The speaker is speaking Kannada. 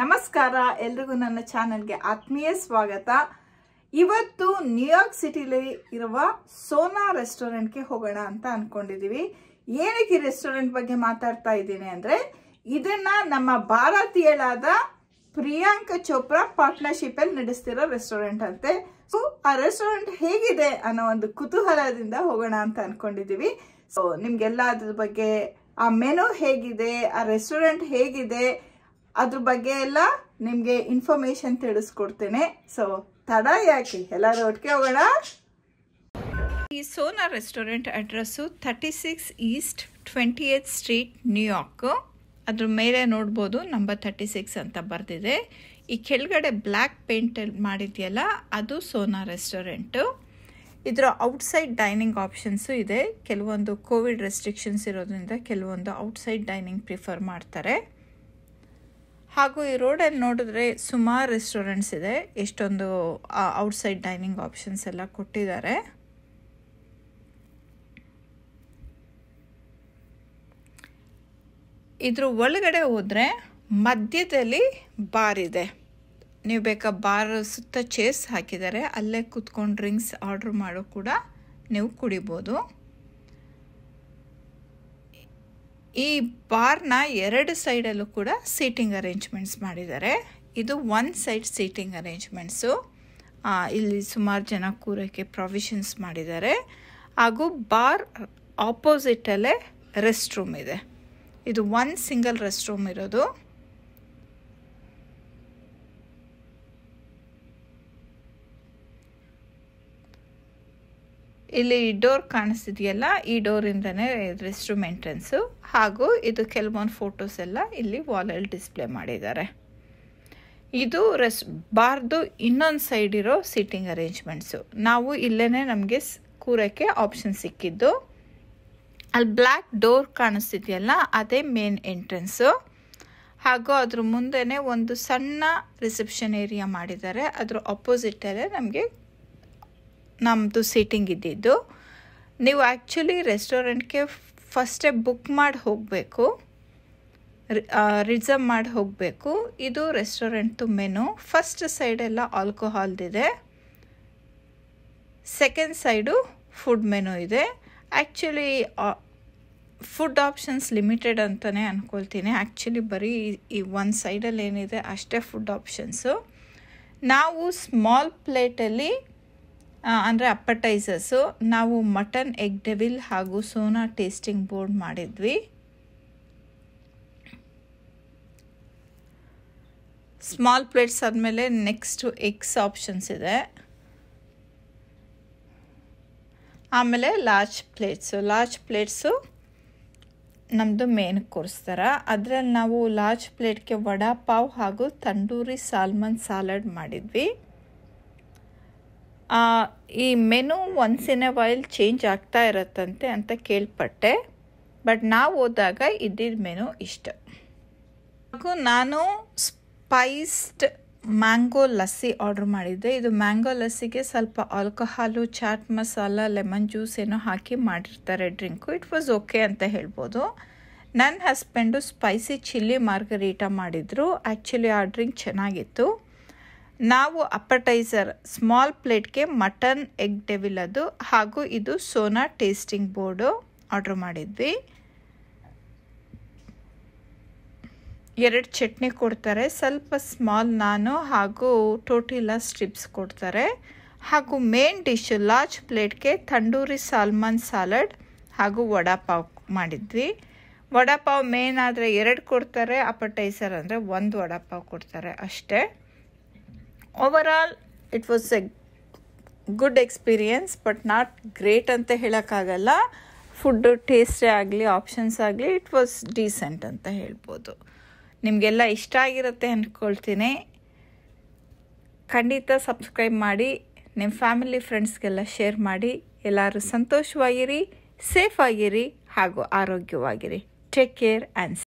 ನಮಸ್ಕಾರ ಎಲ್ರಿಗೂ ನನ್ನ ಚಾನಲ್ಗೆ ಆತ್ಮೀಯ ಸ್ವಾಗತ ಇವತ್ತು ನ್ಯೂಯಾರ್ಕ್ ಸಿಟಿಲಿ ಇರುವ ಸೋನಾ ರೆಸ್ಟೋರೆಂಟ್ಗೆ ಹೋಗೋಣ ಅಂತ ಅನ್ಕೊಂಡಿದೀವಿ ಏನಕ್ಕೆ ರೆಸ್ಟೋರೆಂಟ್ ಬಗ್ಗೆ ಮಾತಾಡ್ತಾ ಇದ್ದೀನಿ ಅಂದರೆ ಇದನ್ನ ನಮ್ಮ ಭಾರತೀಯಳಾದ ಪ್ರಿಯಾಂಕ ಚೋಪ್ರಾ ಪಾರ್ಟ್ನರ್ಶಿಪ್ ಅಲ್ಲಿ ನಡೆಸ್ತಿರೋ ರೆಸ್ಟೋರೆಂಟ್ ಅಂತೆ ಸೊ ಆ ರೆಸ್ಟೋರೆಂಟ್ ಹೇಗಿದೆ ಅನ್ನೋ ಒಂದು ಕುತೂಹಲದಿಂದ ಹೋಗೋಣ ಅಂತ ಅನ್ಕೊಂಡಿದೀವಿ ಸೊ ನಿಮ್ಗೆಲ್ಲ ಅದ್ರ ಬಗ್ಗೆ ಆ ಮೆನು ಹೇಗಿದೆ ಆ ರೆಸ್ಟೋರೆಂಟ್ ಹೇಗಿದೆ ಅದ್ರ ಬಗ್ಗೆ ಎಲ್ಲ ನಿಮಗೆ ಇನ್ಫಾರ್ಮೇಶನ್ ತಿಳಿಸ್ಕೊಡ್ತೇನೆ ಸೊ ತಡ ಯಾಕೆ ಎಲ್ಲರೂ ಒಟ್ಟಿಗೆ ಹೋಗೋಣ ಈ Sona restaurant address thirty six east twentieth street New York ಅದ್ರ ಮೇಲೆ ನೋಡ್ಬೋದು ನಂಬರ್ ತರ್ಟಿ ಸಿಕ್ಸ್ ಅಂತ ಬರೆದಿದೆ ಈ ಕೆಳಗಡೆ ಬ್ಲ್ಯಾಕ್ ಪೇಂಟ್ ಮಾಡಿದೆಯಲ್ಲ ಅದು ಸೋನಾ ರೆಸ್ಟೋರೆಂಟು ಇದರ ಔಟ್ಸೈಡ್ ಡೈನಿಂಗ್ ಆಪ್ಷನ್ಸು ಇದೆ ಕೆಲವೊಂದು ಕೋವಿಡ್ ರೆಸ್ಟ್ರಿಕ್ಷನ್ಸ್ ಇರೋದ್ರಿಂದ ಕೆಲವೊಂದು ಔಟ್ಸೈಡ್ ಡೈನಿಂಗ್ ಪ್ರಿಫರ್ ಮಾಡ್ತಾರೆ ಹಾಗೂ ಈ ರೋಡಲ್ಲಿ ನೋಡಿದ್ರೆ ಸುಮಾರು ರೆಸ್ಟೋರೆಂಟ್ಸ್ ಇದೆ ಎಷ್ಟೊಂದು ಔಟ್ಸೈಡ್ ಡೈನಿಂಗ್ ಆಪ್ಷನ್ಸ್ ಎಲ್ಲ ಕೊಟ್ಟಿದ್ದಾರೆ ಇದ್ರ ಒಳಗಡೆ ಹೋದರೆ ಮಧ್ಯದಲ್ಲಿ ಬಾರ್ ಇದೆ ನೀವು ಬೇಕಾ ಬಾರ್ ಸುತ್ತ ಚೇರ್ಸ್ ಹಾಕಿದ್ದಾರೆ ಅಲ್ಲೇ ಕೂತ್ಕೊಂಡು ಡ್ರಿಂಕ್ಸ್ ಆರ್ಡ್ರ್ ಮಾಡೋ ಕೂಡ ನೀವು ಕುಡಿಬೋದು ಈ ಬಾರ್ನ ಎರಡು ಸೈಡಲ್ಲೂ ಕೂಡ ಸೀಟಿಂಗ್ ಅರೇಂಜ್ಮೆಂಟ್ಸ್ ಮಾಡಿದ್ದಾರೆ ಇದು ಒನ್ ಸೈಡ್ ಸೀಟಿಂಗ್ ಅರೇಂಜ್ಮೆಂಟ್ಸು ಇಲ್ಲಿ ಸುಮಾರು ಜನ ಕೂರೋಕ್ಕೆ ಪ್ರೊವಿಷನ್ಸ್ ಮಾಡಿದ್ದಾರೆ ಹಾಗೂ ಬಾರ್ ಆಪೋಸಿಟಲ್ಲೇ ರೆಸ್ಟ್ ರೂಮ್ ಇದೆ ಇದು ಒನ್ ಸಿಂಗಲ್ ರೆಸ್ಟ್ ರೂಮ್ ಇರೋದು ಇಲ್ಲಿ ಈ ಡೋರ್ ಕಾಣಿಸ್ತಿದೆಯಲ್ಲ ಈ ಡೋರಿಂದನೇ ರೆಸ್ಟ್ ರೂಮ್ ಎಂಟ್ರೆನ್ಸು ಹಾಗೂ ಇದು ಕೆಲವೊಂದು ಫೋಟೋಸ್ ಎಲ್ಲ ಇಲ್ಲಿ ವಾಲಲ್ಲಿ ಡಿಸ್ಪ್ಲೇ ಮಾಡಿದ್ದಾರೆ ಇದು ರೆಸ್ ಬಾರ್ದು ಇನ್ನೊಂದು ಸೈಡ್ ಇರೋ ಸೀಟಿಂಗ್ ಅರೇಂಜ್ಮೆಂಟ್ಸು ನಾವು ಇಲ್ಲೇ ನಮಗೆ ಕೂರೋಕ್ಕೆ ಆಪ್ಷನ್ ಸಿಕ್ಕಿದ್ದು ಅಲ್ಲಿ ಬ್ಲ್ಯಾಕ್ ಡೋರ್ ಕಾಣಿಸ್ತಿದೆಯಲ್ಲ ಅದೇ ಮೇನ್ ಎಂಟ್ರೆನ್ಸು ಹಾಗೂ ಅದ್ರ ಮುಂದೆ ಒಂದು ಸಣ್ಣ ರಿಸೆಪ್ಷನ್ ಏರಿಯಾ ಮಾಡಿದ್ದಾರೆ ಅದ್ರ ಅಪೋಸಿಟಲ್ಲೇ ನಮಗೆ ನಮ್ಮದು ಸೀಟಿಂಗ್ ಇದ್ದಿದ್ದು ನೀವು ಆ್ಯಕ್ಚುಲಿ ರೆಸ್ಟೋರೆಂಟ್ಗೆ ಫಸ್ಟೇ ಬುಕ್ ಮಾಡಿ ಹೋಗಬೇಕು ರಿಸರ್ವ್ ಮಾಡಿ ಹೋಗಬೇಕು ಇದು ರೆಸ್ಟೋರೆಂಟ್ದು ಮೆನು ಫಸ್ಟ್ ಸೈಡೆಲ್ಲ ಆಲ್ಕೋಹಾಲ್ದಿದೆ ಸೆಕೆಂಡ್ ಸೈಡು ಫುಡ್ ಮೆನು ಇದೆ ಆ್ಯಕ್ಚುಲಿ ಫುಡ್ ಆಪ್ಷನ್ಸ್ ಲಿಮಿಟೆಡ್ ಅಂತಲೇ ಅಂದ್ಕೊಳ್ತೀನಿ ಆ್ಯಕ್ಚುಲಿ ಬರೀ ಈ ಒಂದು ಸೈಡಲ್ಲಿ ಏನಿದೆ ಅಷ್ಟೇ ಫುಡ್ ಆಪ್ಷನ್ಸು ನಾವು ಸ್ಮಾಲ್ ಪ್ಲೇಟಲ್ಲಿ ಅಂದರೆ ಅಪ್ಪಟೈಸರ್ಸು ನಾವು ಮಟನ್ ಎಗ್ ಡೆವಿಲ್ ಹಾಗೂ ಸೋನಾ ಟೇಸ್ಟಿಂಗ್ ಬೋರ್ಡ್ ಮಾಡಿದ್ವಿ ಸ್ಮಾಲ್ ಪ್ಲೇಟ್ಸ್ ಆದಮೇಲೆ ನೆಕ್ಸ್ಟು ಎಗ್ಸ್ ಆಪ್ಷನ್ಸ್ ಇದೆ ಆಮೇಲೆ ಲಾರ್ಜ್ ಪ್ಲೇಟ್ಸು ಲಾರ್ಜ್ ಪ್ಲೇಟ್ಸು ನಮ್ಮದು ಮೇನ್ ಕೊಡಿಸ್ತಾರೆ ಅದರಲ್ಲಿ ನಾವು ಲಾರ್ಜ್ ಪ್ಲೇಟ್ಗೆ ವಡಾ ಪಾವ್ ಹಾಗೂ ತಂಡೂರಿ ಸಾಲ್ಮನ್ ಸಾಲಡ್ ಮಾಡಿದ್ವಿ ಈ menu once in a while change ಆಗ್ತಾ ಇರತ್ತಂತೆ ಅಂತ ಕೇಳ್ಪಟ್ಟೆ ಬಟ್ ನಾವು ಹೋದಾಗ ಇದ್ದಿದ್ದ ಮೆನು ಇಷ್ಟ ಹಾಗೂ ನಾನು ಸ್ಪೈಸ್ಡ್ ಮ್ಯಾಂಗೋ ಲಸ್ಸಿ ಆರ್ಡರ್ ಮಾಡಿದ್ದೆ ಇದು ಮ್ಯಾಂಗೋ ಲಸ್ಸಿಗೆ ಸ್ವಲ್ಪ alcohol chaat masala lemon juice ಏನೋ ಹಾಕಿ ಮಾಡಿರ್ತಾರೆ ಡ್ರಿಂಕು ಇಟ್ ವಾಸ್ ಓಕೆ ಅಂತ ಹೇಳ್ಬೋದು ನನ್ನ ಹಸ್ಬೆಂಡು ಸ್ಪೈಸಿ ಚಿಲ್ಲಿ ಮಾರ್ಗರೀಟ ಮಾಡಿದರು ಆ್ಯಕ್ಚುಲಿ ಆ ಡ್ರಿಂಕ್ ಚೆನ್ನಾಗಿತ್ತು ನಾವು ಅಪ್ಪಟೈಸರ್ ಸ್ಮಾಲ್ ಪ್ಲೇಟ್ಗೆ ಮಟನ್ ಎಗ್ ಡೆವಿಲ್ ಅದು ಹಾಗೂ ಇದು ಸೋನಾ ಟೇಸ್ಟಿಂಗ್ ಬೋರ್ಡು ಆರ್ಡ್ರ್ ಮಾಡಿದ್ವಿ ಎರಡು ಚಟ್ನಿ ಕೊಡ್ತಾರೆ ಸ್ವಲ್ಪ ಸ್ಮಾಲ್ ನಾನು ಹಾಗೂ ಟೋಟಿಲ ಸ್ಟ್ರಿಪ್ಸ್ ಕೊಡ್ತಾರೆ ಹಾಗೂ ಮೇನ್ ಡಿಶ್ ಲಾರ್ಜ್ ಪ್ಲೇಟ್ಗೆ ತಂಡೂರಿ ಸಾಲ್ಮನ್ ಸಾಲಡ್ ಹಾಗೂ ವಡಾಪಾವ್ ಮಾಡಿದ್ವಿ ವಡಾಪಾವ್ ಮೇನ್ ಆದರೆ ಎರಡು ಕೊಡ್ತಾರೆ ಅಪಟೈಸರ್ ಅಂದರೆ ಒಂದು ವಡಾಪಾವ್ ಕೊಡ್ತಾರೆ ಅಷ್ಟೇ overall it was a good experience but not great ಅಂತ ಹೇಳೋಕ್ಕಾಗಲ್ಲ ಫುಡ್ಡು ಟೇಸ್ಟೇ ಆಗಲಿ ಆಪ್ಷನ್ಸ್ ಆಗಲಿ ಇಟ್ ವಾಸ್ ಡೀಸೆಂಟ್ ಅಂತ ಹೇಳ್ಬೋದು ನಿಮಗೆಲ್ಲ ಇಷ್ಟ ಆಗಿರುತ್ತೆ ಅಂದ್ಕೊಳ್ತೀನಿ ಖಂಡಿತ ಸಬ್ಸ್ಕ್ರೈಬ್ ಮಾಡಿ ನಿಮ್ಮ ಫ್ಯಾಮಿಲಿ ಫ್ರೆಂಡ್ಸ್ಗೆಲ್ಲ ಶೇರ್ ಮಾಡಿ ಎಲ್ಲರೂ ಸಂತೋಷವಾಗಿರಿ ಸೇಫ್ ಆಗಿರಿ ಹಾಗೂ ಆರೋಗ್ಯವಾಗಿರಿ ಟೇಕ್ ಕೇರ್ ಆ್ಯಂಡ್